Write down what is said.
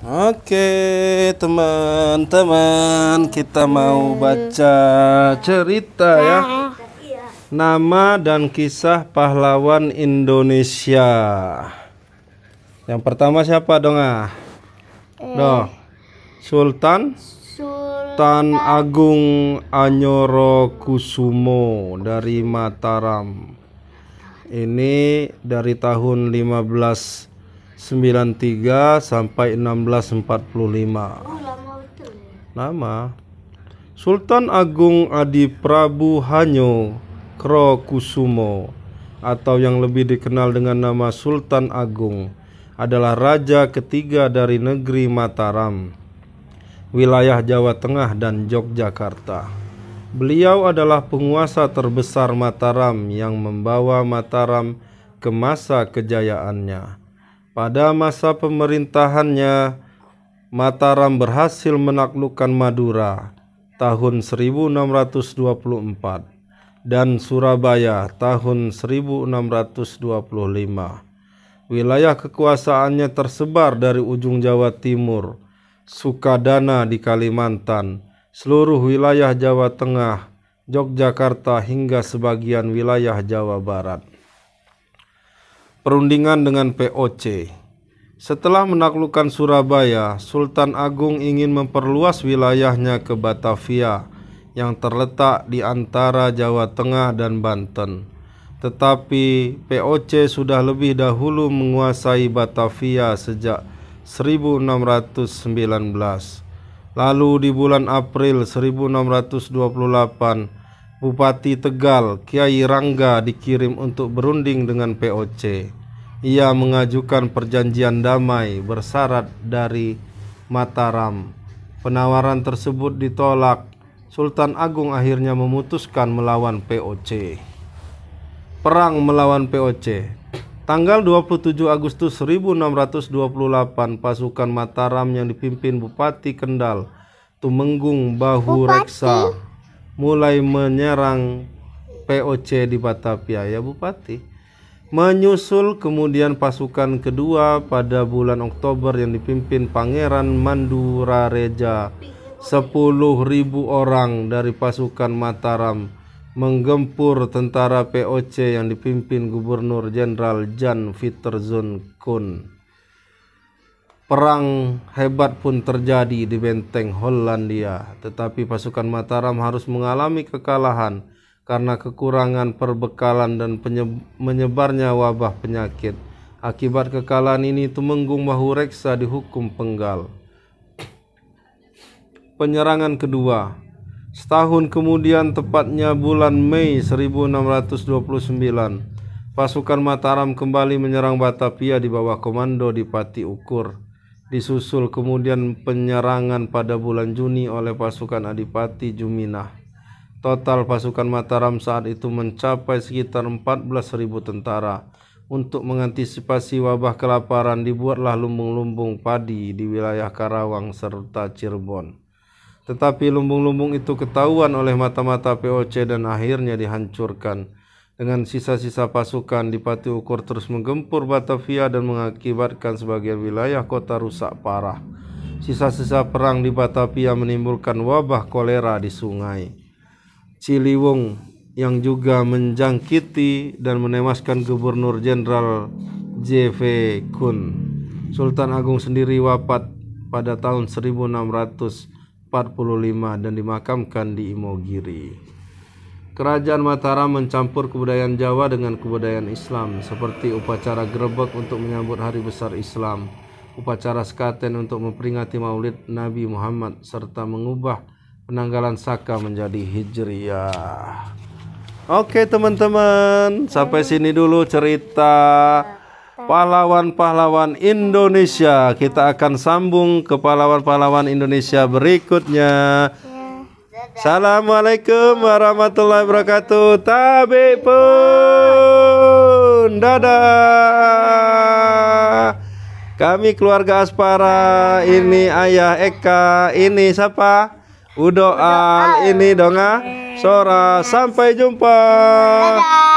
Oke, teman-teman, kita mau baca cerita ya. Nama dan kisah pahlawan Indonesia. Yang pertama siapa dong ah? Eh. Dong. Sultan Sultan Agung Anyoro Kusumo dari Mataram. Ini dari tahun 15 93 sampai 1645 oh, ya? lama Sultan Agung Adi Prabu Hanyo Krokusumo atau yang lebih dikenal dengan nama Sultan Agung adalah raja ketiga dari negeri Mataram, wilayah Jawa Tengah dan Yogyakarta. Beliau adalah penguasa terbesar Mataram yang membawa Mataram ke masa kejayaannya. Pada masa pemerintahannya, Mataram berhasil menaklukkan Madura tahun 1624 dan Surabaya tahun 1625. Wilayah kekuasaannya tersebar dari ujung Jawa Timur, Sukadana di Kalimantan, seluruh wilayah Jawa Tengah, Yogyakarta hingga sebagian wilayah Jawa Barat. Perundingan dengan POC Setelah menaklukkan Surabaya, Sultan Agung ingin memperluas wilayahnya ke Batavia yang terletak di antara Jawa Tengah dan Banten. Tetapi POC sudah lebih dahulu menguasai Batavia sejak 1619. Lalu di bulan April 1628, Bupati Tegal Kiai Rangga dikirim untuk berunding dengan POC ia mengajukan perjanjian damai bersyarat dari Mataram. Penawaran tersebut ditolak. Sultan Agung akhirnya memutuskan melawan POC. Perang melawan POC. Tanggal 27 Agustus 1628, pasukan Mataram yang dipimpin Bupati Kendal Tumenggung Bahu Bupati. Reksa mulai menyerang POC di Batavia ya Bupati Menyusul kemudian pasukan kedua pada bulan Oktober yang dipimpin Pangeran Mandura Reja 10.000 orang dari pasukan Mataram menggempur tentara POC yang dipimpin Gubernur Jenderal Jan Fitterzon Kun. Perang hebat pun terjadi di benteng Hollandia, tetapi pasukan Mataram harus mengalami kekalahan karena kekurangan perbekalan dan menyebarnya wabah penyakit. Akibat kekalahan ini Tumenggung Mahureksa dihukum penggal. Penyerangan kedua Setahun kemudian tepatnya bulan Mei 1629 Pasukan Mataram kembali menyerang Batavia di bawah komando Dipati Ukur Disusul kemudian penyerangan pada bulan Juni oleh pasukan Adipati Juminah Total pasukan Mataram saat itu mencapai sekitar 14.000 tentara. Untuk mengantisipasi wabah kelaparan dibuatlah lumbung-lumbung padi di wilayah Karawang serta Cirebon. Tetapi lumbung-lumbung itu ketahuan oleh mata-mata POC dan akhirnya dihancurkan. Dengan sisa-sisa pasukan, Dipati Ukur terus menggempur Batavia dan mengakibatkan sebagian wilayah kota rusak parah. Sisa-sisa perang di Batavia menimbulkan wabah kolera di sungai. Ciliwung yang juga menjangkiti dan menewaskan Gubernur Jenderal JV Kun. Sultan Agung sendiri wafat pada tahun 1645 dan dimakamkan di Imogiri. Kerajaan Mataram mencampur kebudayaan Jawa dengan kebudayaan Islam seperti upacara grebek untuk menyambut hari besar Islam, upacara skaten untuk memperingati Maulid Nabi Muhammad serta mengubah penanggalan Saka menjadi Hijriah. Oke teman-teman, sampai sini dulu cerita pahlawan-pahlawan Indonesia. Kita akan sambung ke pahlawan-pahlawan Indonesia berikutnya. Assalamualaikum warahmatullahi wabarakatuh. Tabe pun. Dadah. Kami keluarga Aspara, ini ayah Eka, ini siapa? Udoan ini donga ah. Sora sampai jumpa. Dadah.